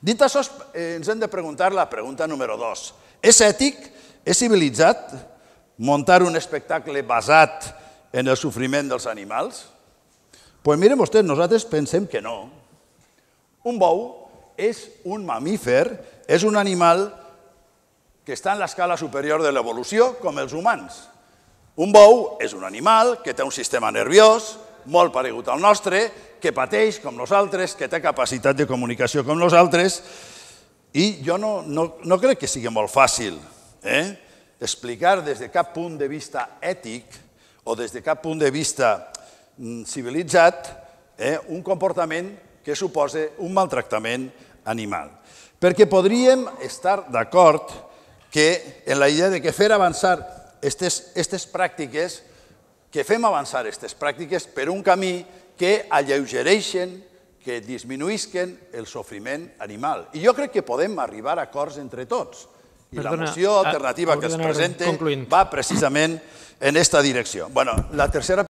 Dit això, eh, ens hem de preguntar la pregunta número dos. És ètic, és civilitzat muntar un espectacle basat en el sofriment dels animals? Doncs pues miren vostès, nosaltres pensem que no. Un bou és un mamífer, és un animal que està en l'escala superior de l'evolució, com els humans. Un bou és un animal que té un sistema nerviós, molt paregut al nostre, que pateix com nosaltres, que té capacitat de comunicació com nosaltres, i jo no, no, no crec que sigui molt fàcil eh? explicar des de cap punt de vista ètic o des de cap punt de vista mm, civilitzat eh? un comportament que suposa un maltractament animal. Perquè podríem estar d'acord que en la idea de que fer avançar aquestes pràctiques que fem avançar aquestes pràctiques per un camí que alleugereixen, que disminuïsquen el sofriment animal. I jo crec que podem arribar a acords entre tots. I la moció ah, alternativa que es presenta va precisament en aquesta direcció. Bueno, la tercera